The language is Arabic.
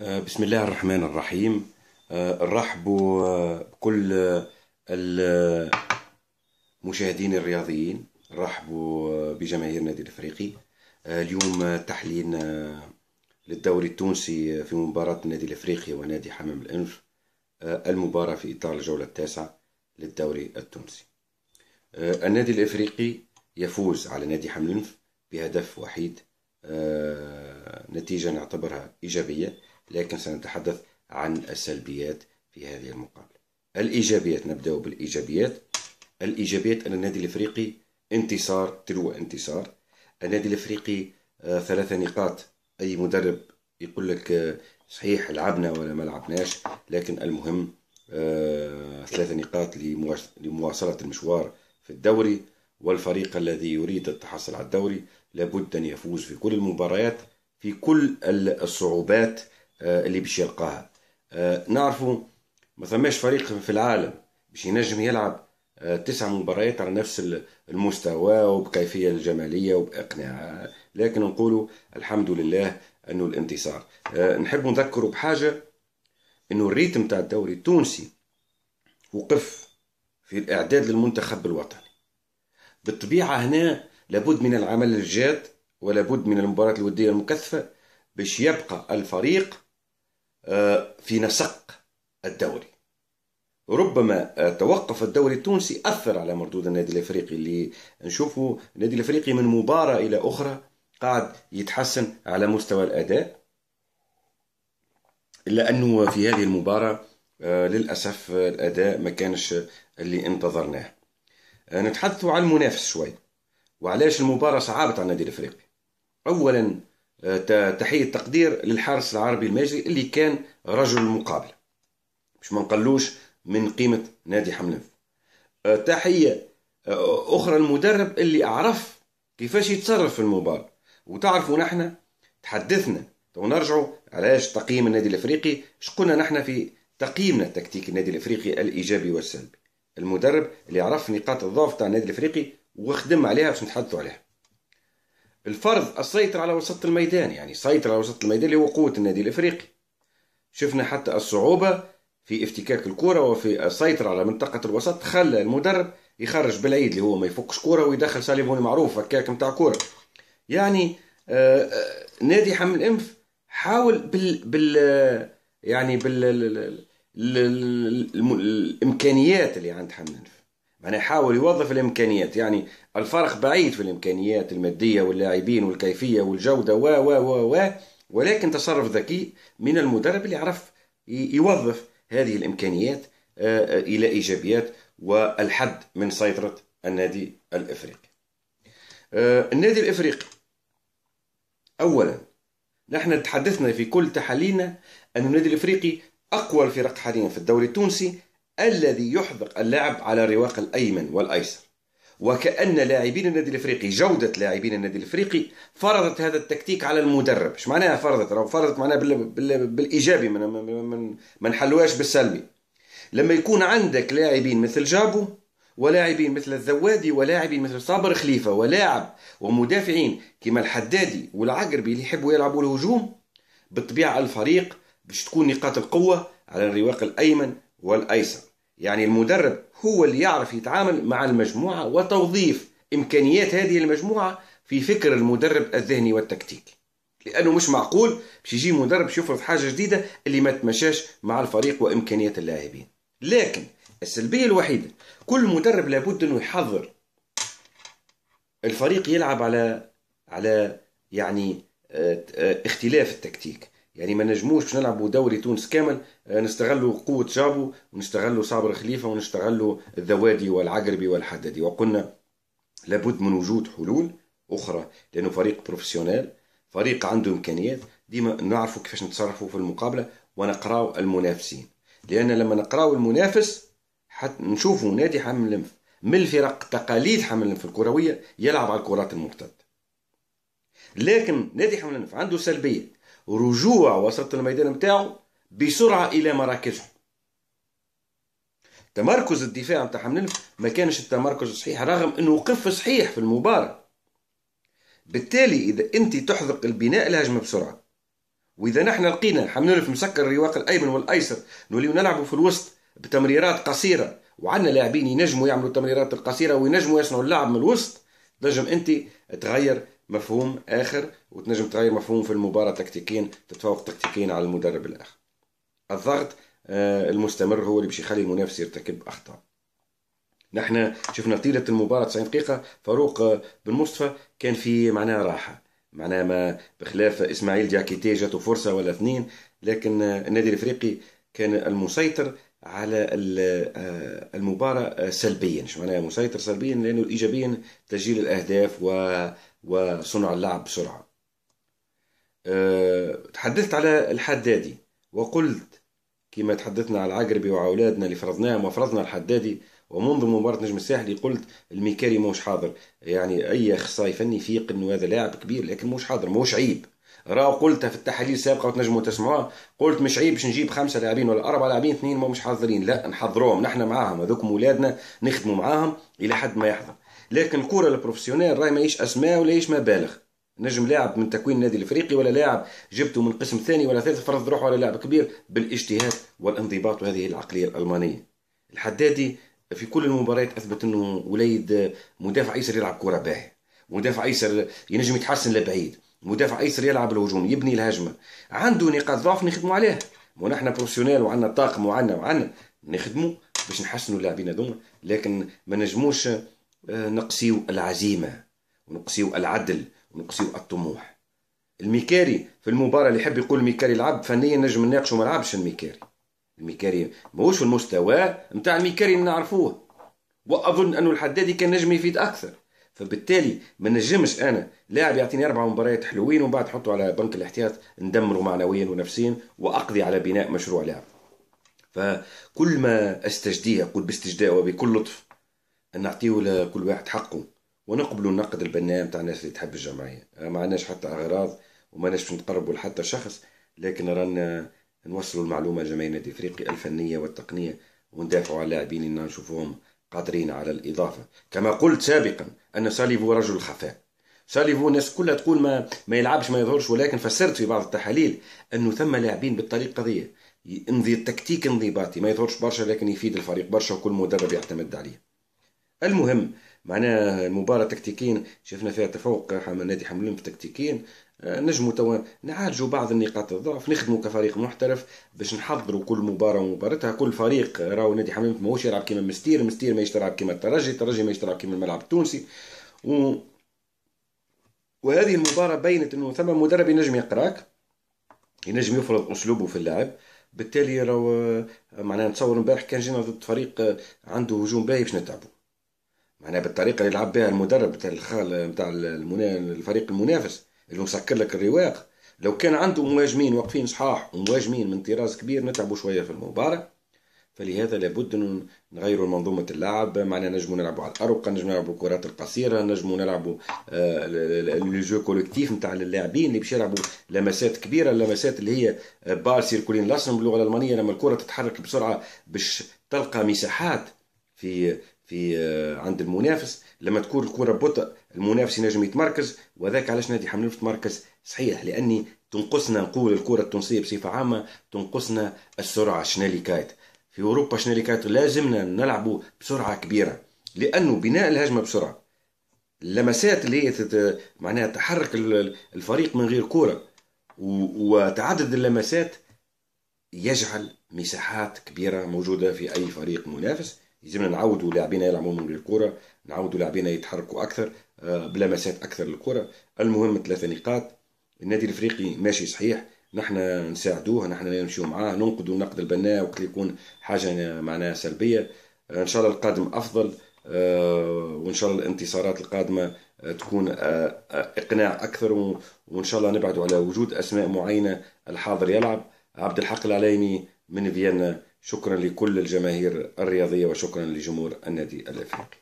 بسم الله الرحمن الرحيم نرحب آه، بكل آه، المشاهدين آه، الرياضيين نرحب بجماهير نادي الافريقي اليوم تحليل للدوري التونسي في مباراة النادي الافريقي ونادي حمام الانف المباراة في اطار الجولة التاسعة للدوري التونسي النادي الافريقي يفوز على نادي حمام الانف بهدف وحيد نتيجة نعتبرها إيجابية لكن سنتحدث عن السلبيات في هذه المقابلة الإيجابيات نبدأ بالإيجابيات الإيجابيات أن النادي الإفريقي انتصار تلو انتصار النادي الإفريقي آه، ثلاثة نقاط أي مدرب يقول لك آه، صحيح لعبنا ولا ما لعبناش لكن المهم آه، ثلاثة نقاط لمواصلة المشوار في الدوري والفريق الذي يريد التحصل على الدوري لابد أن يفوز في كل المباريات في كل الصعوبات آه، اللي باش يلقاها آه، نعرفوا ما ثماش فريق في العالم باش ينجم يلعب آه، تسع مباريات على نفس المستوى وبكيفية الجمالية وبإقناع لكن نقولوا الحمد لله أنه الانتصار نحب نذكروا بحاجة أنه الريتم تاع الدوري التونسي وقف في الإعداد للمنتخب الوطني بالطبيعة هنا لابد من العمل الجاد ولابد من المباراة الودية المكثفة باش يبقى الفريق آه، في نسق الدوري ربما آه، توقف الدوري التونسي أثر على مردود النادي الأفريقي اللي نشوفه النادي الأفريقي من مباراة إلى أخرى قاعد يتحسن على مستوى الأداء إلا أنه في هذه المباراة آه، للأسف الأداء ما كانش اللي انتظرناه نتحدث عن المنافس شوي وعلاش المباراة صعبت على النادي الأفريقي أولا آه، تحية تقدير للحارس العربي المجري اللي كان رجل المقابلة باش ما نقلوش من قيمة نادي حملنف آه، تحية آه، أخرى المدرب اللي عرف كيفاش يتصرف في المباراة وتعرفوا نحن تحدثنا تو نرجعوا علاش تقييم النادي الافريقي شقلنا نحن في تقييمنا التكتيكي النادي الافريقي الايجابي والسلبي المدرب اللي عرف نقاط الضعف تاع النادي الافريقي وخدم عليها باش نتحدثوا عليها الفرض السيطرة على وسط الميدان يعني سيطرة على وسط الميدان اللي هو قوة النادي الإفريقي شفنا حتى الصعوبة في افتكاك الكرة وفي السيطرة على منطقة الوسط خلى المدرب يخرج بالعيد اللي هو ما يفكش كرة ويدخل ساليفوني معروف فكاك نتاع كرة يعني آآ آه، آآ آه، نادي حمل الإنف حاول بال بال يعني بال الامكانيات اللي عند حمل الإنف معناها يحاول يوظف الامكانيات يعني الفرق بعيد في الامكانيات الماديه واللاعبين والكيفيه والجوده و و و و ولكن تصرف ذكي من المدرب اللي يعرف يوظف هذه الامكانيات آه، آه، الى ايجابيات والحد من سيطره النادي الافريقي. آه، النادي الافريقي اولا نحن تحدثنا في كل تحاليلنا ان النادي الافريقي اقوى الفرق حاليا في الدوري التونسي الذي يحبط اللعب على الرواق الايمن والايسر وكان لاعبين النادي الافريقي جوده لاعبين النادي الافريقي فرضت هذا التكتيك على المدرب ايش معناها فرضت راه فرضت معناها بالايجابي ما من من نحلوهاش بالسلبي لما يكون عندك لاعبين مثل جابو ولاعبين مثل الذوادي ولاعبين مثل صابر خليفه ولاعب ومدافعين كما الحدادي والعقربي اللي يحبوا يلعبوا الهجوم بالطبيعه الفريق باش تكون نقاط القوه على الرواق الايمن والايسر يعني المدرب هو اللي يعرف يتعامل مع المجموعه وتوظيف امكانيات هذه المجموعه في فكر المدرب الذهني والتكتيكي لانه مش معقول باش يجي مدرب يفرض حاجه جديده اللي ما تمشاش مع الفريق وامكانيات اللاعبين لكن السلبيه الوحيده كل مدرب لابد انه يحضر الفريق يلعب على على يعني آه، آه، اختلاف التكتيك يعني ما نجموش باش نلعبوا دوري تونس كامل آه، نستغلوا قوه جابو ونستغلوا صابر خليفه ونستغلوا الذوادي والعقربي والحددي وقلنا لابد من وجود حلول اخرى لانه فريق بروفيسيونيل فريق عنده امكانيات ديما نعرفوا كيفاش نتصرفوا في المقابله ونقراو المنافسين لان لما نقراو المنافس حتى نشوفوا نادي حمل من الفرق تقاليد حمل في الكرويه يلعب على الكرات المرتده لكن نادي حمل عنده سلبيه رجوع وسط الميدان نتاعو بسرعه الى مراكزهم تمركز الدفاع نتاع حملنا ما كانش التمركز الصحيح رغم انه وقف صحيح في المباراه بالتالي اذا انت تحذق البناء الهجمه بسرعه واذا نحن لقينا حملنا مسكر الرواق الايمن والايسر نوليو نلعبوا في الوسط بتمريرات قصيره وعندنا لاعبين ينجموا يعملوا التمريرات القصيره وينجموا يصنعوا اللعب من الوسط تنجم انت تغير مفهوم آخر وتنجم تغير مفهوم في المباراة تكتيكيا تتفوق تكتيكيا على المدرب الآخر الضغط آه، المستمر هو اللي باش يخلي المنافس يرتكب أخطاء نحن شفنا طيلة المباراة 90 دقيقة فاروق آه، بن مصطفى كان في معناها راحة معناها ما بخلاف اسماعيل جاكيتي جاته فرصة ولا اثنين لكن آه، النادي الافريقي كان المسيطر على آه، المباراة سلبيا شو معناها مسيطر سلبيا لأنه إيجابيا تسجيل الأهداف و... وصنع اللعب بسرعة أه... تحدثت على الحدادي وقلت كما تحدثنا على العقربي وعولادنا اللي فرضناهم وفرضنا الحدادي ومنذ مباراة نجم الساحلي قلت الميكاري موش حاضر يعني أي أخصائي فني فيق أنه هذا لاعب كبير لكن موش حاضر موش عيب راه قلتها في التحاليل السابقه وتنجموا تسمعوها قلت مش عيب باش نجيب خمسه لاعبين ولا اربعه لاعبين اثنين ما مش حاضرين لا نحضروهم نحن معاهم هذوك ولادنا نخدموا معاهم الى حد ما يحضر لكن الكره البروفيسيونيل راهي ماهيش اسماء ولا هيش مبالغ نجم لاعب من تكوين النادي الافريقي ولا لاعب جبته من قسم ثاني ولا ثالث فرض روحه على لاعب كبير بالاجتهاد والانضباط وهذه العقليه الالمانيه الحدادي في كل المباريات اثبت انه وليد مدافع ايسر يلعب كره باهيه مدافع ايسر ينجم يتحسن لبعيد مدافع ايسر يلعب الهجوم يبني الهجمه عنده نقاط ضعف نخدموا عليها ونحن بروفيسيونيل وعندنا طاقم وعندنا وعندنا نخدموا باش نحسنوا اللاعبين هذوما لكن ما نجموش آه، نقسيو العزيمه ونقسيو العدل ونقسيو الطموح الميكاري في المباراه اللي يحب يقول الميكاري لعب فنيا نجم نناقشوا ما لعبش الميكاري الميكاري ماهوش في المستوى نتاع الميكاري اللي نعرفوه واظن انه الحدادي كان نجم يفيد اكثر فبالتالي ما نجمش انا لاعب يعطيني اربع مباريات حلوين ومن بعد على بنك الاحتياط ندمره معنويا ونفسيا واقضي على بناء مشروع لاعب فكل ما استجديه اقول باستجداء وبكل لطف ان نعطيه لكل واحد حقه ونقبلوا النقد البناء نتاع الناس اللي تحب الجمعيه أه، ما عندناش حتى اغراض وما نش نتقربوا لحتى شخص لكن رانا نوصلوا المعلومه لجمعيه نادي افريقيا الفنيه والتقنيه وندافعوا على اللاعبين اللي نشوفوهم قادرين على الإضافة كما قلت سابقا أن ساليفو رجل خفاء ساليفو الناس كلها تقول ما ما يلعبش ما يظهرش ولكن فسرت في بعض التحاليل أنه ثم لاعبين بالطريقة دي انضي تكتيك انضباطي ما يظهرش برشا لكن يفيد الفريق برشا وكل مدرب يعتمد عليه المهم معناها المباراة تكتيكيا شفنا فيها تفوق نادي حملون في تكتيكيا آه، نجموا توا نعالجوا بعض النقاط الضعف نخدموا كفريق محترف باش نحضروا كل مباراه ومباراتها كل فريق راهو نادي حمام ماهوش يلعب كيما مستير مستير ماهيش تلعب كيما الترجي الترجي ماهيش تلعب كيما الملعب التونسي و... وهذه المباراه بينت انه ثم مدرب ينجم يقراك ينجم يفرض اسلوبه في اللعب بالتالي راهو آه، معناها نتصور امبارح كان جينا ضد فريق آه، عنده هجوم باهي باش نتعبوا معناها بالطريقه اللي لعب بها المدرب تاع الخال تاع المنا... الفريق المنافس اللي مسكر لك الرواق لو كان عنده مهاجمين واقفين صحاح ومهاجمين من طراز كبير نتعبوا شويه في المباراه فلهذا لابد ان نغيروا منظومه اللعب معنا نجموا نلعبوا على الاروقه نجموا نلعبوا الكرات القصيره نجموا نلعبوا لي جو كولكتيف نتاع اللاعبين اللي باش يلعبوا لمسات كبيره اللمسات اللي هي بار سيركولين لاسن باللغه الالمانيه لما الكره تتحرك بسرعه باش تلقى مساحات في في آه، عند المنافس لما تكون الكره ببطء المنافس ينجم يتمركز وذاك علاش نادي حمل يتمركز صحيح لاني تنقصنا نقول الكره التونسيه بصفه عامه تنقصنا السرعه شنالي كايت في اوروبا شنالي كايت لازمنا نلعبوا بسرعه كبيره لانه بناء الهجمه بسرعه اللمسات اللي هي تت... معناها تحرك الفريق من غير كره وتعدد اللمسات يجعل مساحات كبيره موجوده في اي فريق منافس يلزمنا نعودوا لاعبينا يلعبوا من غير الكره نعودوا لاعبينا يتحركوا اكثر آه، بلمسات اكثر للكره المهم ثلاثه نقاط النادي الافريقي ماشي صحيح نحن نساعدوه نحن نمشيو معاه ننقدوا النقد البناء وقت يكون حاجه معناها سلبيه آه، ان شاء الله القادم افضل آه، وان شاء الله الانتصارات القادمه تكون اقناع اكثر وان شاء الله نبعدوا على وجود اسماء معينه الحاضر يلعب عبد الحق العليمي من فيينا شكرا لكل الجماهير الرياضية وشكرا لجمهور النادي الأفريقي